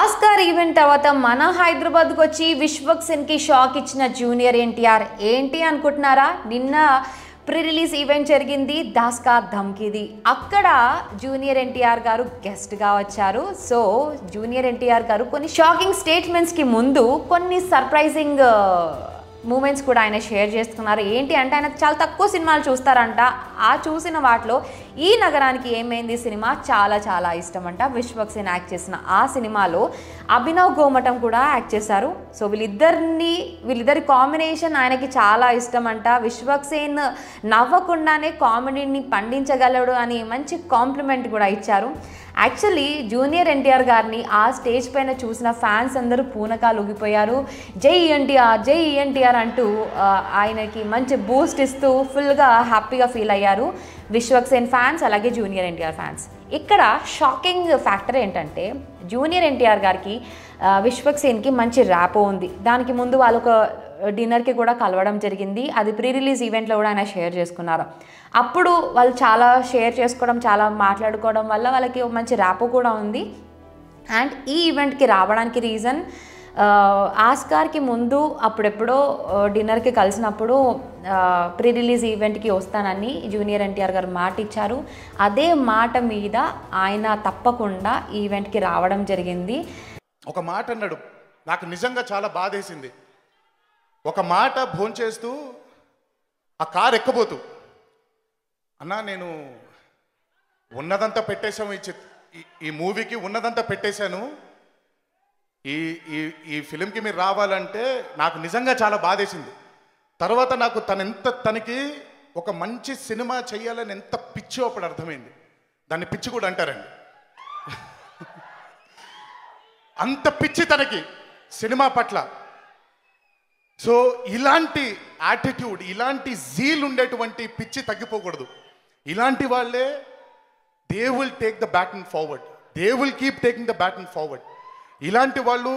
Oscar event తర్వాత మన హైదరాబాద్కు వచ్చి విశ్వక్ సెన్కి షాక్ ఇచ్చిన జూనియర్ ఎన్టీఆర్ ఏంటి అనుకుంటున్నారా నిన్న ప్రీ రిలీజ్ ఈవెంట్ జరిగింది దాస్కా ధమ్కిది అక్కడ జూనియర్ ఎన్టీఆర్ గారు గెస్ట్గా వచ్చారు సో జూనియర్ ఎన్టీఆర్ గారు కొన్ని షాకింగ్ స్టేట్మెంట్స్కి ముందు కొన్ని సర్ప్రైజింగ్ మూమెంట్స్ కూడా ఆయన షేర్ చేస్తున్నారు ఏంటి అంటే ఆయన చాలా తక్కువ సినిమాలు చూస్తారంట ఆ చూసిన వాటిలో ఈ నగరానికి ఏమైంది సినిమా చాలా చాలా ఇష్టం అంట విశ్వక్సేన్ యాక్ట్ చేసిన ఆ సినిమాలో అభినవ్ గోమటం కూడా యాక్ట్ చేశారు సో వీళ్ళిద్దరిని వీళ్ళిద్దరి కాంబినేషన్ ఆయనకి చాలా ఇష్టం అంట విశ్వక్సేన్ నవ్వకుండానే కామెడీని పండించగలడు అని మంచి కాంప్లిమెంట్ కూడా ఇచ్చారు యాక్చువల్లీ జూనియర్ ఎన్టీఆర్ గారిని ఆ స్టేజ్ పైన చూసిన ఫ్యాన్స్ అందరూ పూనకాలు ఊగిపోయారు జై ఎన్టీఆర్ జై ఎన్టీఆర్ అంటూ ఆయనకి మంచి బూస్ట్ ఇస్తూ ఫుల్గా హ్యాపీగా ఫీల్ అయ్యారు విశ్వక్సేన్ ఫ్యాన్స్ అలాగే జూనియర్ ఎన్టీఆర్ ఫ్యాన్స్ ఇక్కడ షాకింగ్ ఫ్యాక్టర్ ఏంటంటే జూనియర్ ఎన్టీఆర్ గారికి విశ్వక్సేన్కి మంచి ర్యాపో ఉంది దానికి ముందు వాళ్ళు ఒక డిన్నర్కి కూడా కలవడం జరిగింది అది ప్రీ రిలీజ్ ఈవెంట్లో కూడా ఆయన షేర్ చేసుకున్నారు అప్పుడు వాళ్ళు చాలా షేర్ చేసుకోవడం చాలా మాట్లాడుకోవడం వల్ల వాళ్ళకి మంచి ర్యాపో కూడా ఉంది అండ్ ఈ ఈవెంట్కి రావడానికి రీజన్ ఆస్కార్కి ముందు అప్పుడెప్పుడో డిన్నర్కి కలిసినప్పుడు ప్రీ రిలీజ్ ఈవెంట్కి వస్తానని జూనియర్ ఎన్టీఆర్ గారు మాట ఇచ్చారు అదే మాట మీద ఆయన తప్పకుండా ఈవెంట్కి రావడం జరిగింది ఒక మాట అన్నాడు నాకు నిజంగా చాలా బాధేసింది ఒక మాట భోంచేస్తూ ఆ కారు ఎక్కబోతూ అన్నా నేను ఉన్నదంతా పెట్టేశాము ఈ చిత్ ఈ మూవీకి ఉన్నదంతా పెట్టేశాను ఈ ఈ ఈ ఫిలింకి మీరు రావాలంటే నాకు నిజంగా చాలా బాధేసింది తర్వాత నాకు తన ఎంత తనకి ఒక మంచి సినిమా చేయాలని ఎంత పిచ్చి అప్పుడు అర్థమైంది దాన్ని పిచ్చి కూడా అంటారండి అంత పిచ్చి తనకి సినిమా పట్ల సో ఇలాంటి యాటిట్యూడ్ ఇలాంటి జీల్ ఉండేటువంటి పిచ్చి తగ్గిపోకూడదు ఇలాంటి వాళ్ళే they will take the baton forward they will keep taking the baton forward ఇలాంటి వాళ్ళు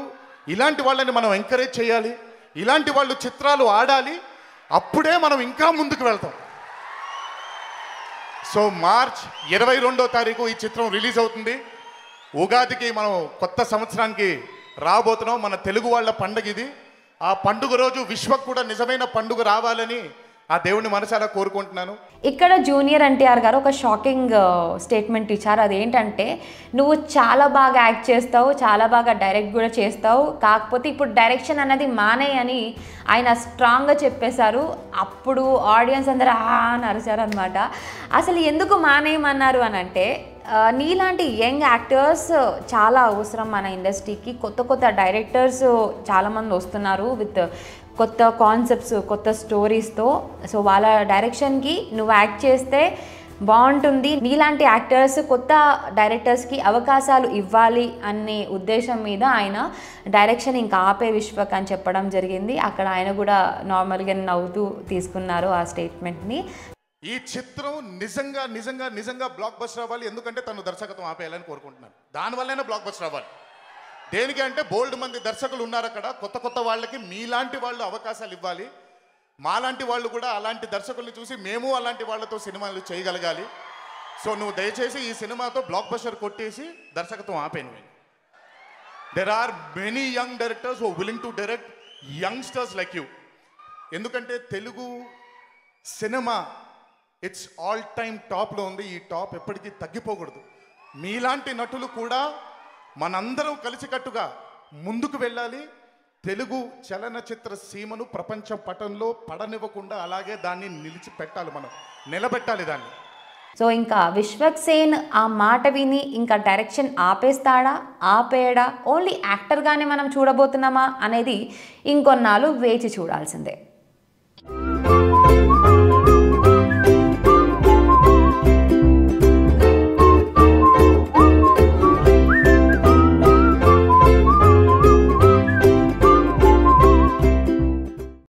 ఇలాంటి వాళ్ళని మనం ఎంకరేజ్ చేయాలి ఇలాంటి వాళ్ళు చిత్రాలు ఆడాలి అప్పుడే మనం ఇంకా ముందుకు వెళ్తాం సో మార్చ్ ఇరవై రెండో తారీఖు ఈ చిత్రం రిలీజ్ అవుతుంది ఉగాదికి మనం కొత్త సంవత్సరానికి రాబోతున్నాం మన తెలుగు వాళ్ళ పండుగ ఇది ఆ పండుగ రోజు విశ్వకు కూడా నిజమైన పండుగ రావాలని ఆ దేవుని మనసారా కోరుకుంటున్నాను ఇక్కడ జూనియర్ ఎన్టీఆర్ గారు ఒక షాకింగ్ స్టేట్మెంట్ ఇచ్చారు అదేంటంటే నువ్వు చాలా బాగా యాక్ట్ చేస్తావు చాలా బాగా డైరెక్ట్ కూడా చేస్తావు కాకపోతే ఇప్పుడు డైరెక్షన్ అన్నది మానే అని ఆయన స్ట్రాంగ్గా చెప్పేశారు అప్పుడు ఆడియన్స్ అందరూ ఆ అని అరిచారు అనమాట అసలు ఎందుకు మానేయమన్నారు అని అంటే నీలాంటి యంగ్ యాక్టర్స్ చాలా అవసరం మన ఇండస్ట్రీకి కొత్త కొత్త డైరెక్టర్స్ చాలామంది వస్తున్నారు విత్ కొత్త కాన్సెప్ట్స్ కొత్త స్టోరీస్తో సో వాళ్ళ డైరెక్షన్కి నువ్వు యాక్ట్ చేస్తే బాగుంటుంది నీలాంటి యాక్టర్స్ కొత్త డైరెక్టర్స్కి అవకాశాలు ఇవ్వాలి అనే ఉద్దేశం మీద ఆయన డైరెక్షన్ ఇంకా ఆపే విశ్వక్ అని చెప్పడం జరిగింది అక్కడ ఆయన కూడా నార్మల్గా నవ్వుతూ తీసుకున్నారు ఆ స్టేట్మెంట్ని ఈ చిత్రం నిజంగా నిజంగా నిజంగా బ్లాక్ బస్ రావాలి ఎందుకంటే తను దర్శకత్వం ఆపేయాలని కోరుకుంటున్నాను దానివల్లనే బ్లాక్ బస్ రావాలి దేనికి అంటే బోల్డ్ మంది దర్శకులు ఉన్నారు అక్కడ కొత్త కొత్త వాళ్ళకి మీలాంటి వాళ్ళు అవకాశాలు ఇవ్వాలి మాలాంటి వాళ్ళు కూడా అలాంటి దర్శకుల్ని చూసి మేము అలాంటి వాళ్ళతో సినిమాలు చేయగలగాలి సో నువ్వు దయచేసి ఈ సినిమాతో బ్లాక్ బస్టర్ కొట్టేసి దర్శకత్వం ఆపేను there are many young directors oh willing to direct youngsters like you ఎందుకంటే Telugu cinema it's all time టాప్లో ఉంది ఈ టాప్ ఎప్పటికీ తగ్గిపోకూడదు మీలాంటి నటులు కూడా మనందరం కలిసికట్టుగా ముందుకు వెళ్ళాలి తెలుగు చలనచిత్ర సీమను ప్రపంచ పటంలో పడనివ్వకుండా అలాగే దాన్ని నిలిచిపెట్టాలి మనం నిలబెట్టాలి దాన్ని సో ఇంకా విశ్వక్సేన్ ఆ మాట విని ఇంకా డైరెక్షన్ ఆపేస్తాడా ఆపేయడా ఓన్లీ యాక్టర్గానే మనం చూడబోతున్నామా అనేది ఇంకొన్నాళ్ళు వేచి చూడాల్సిందే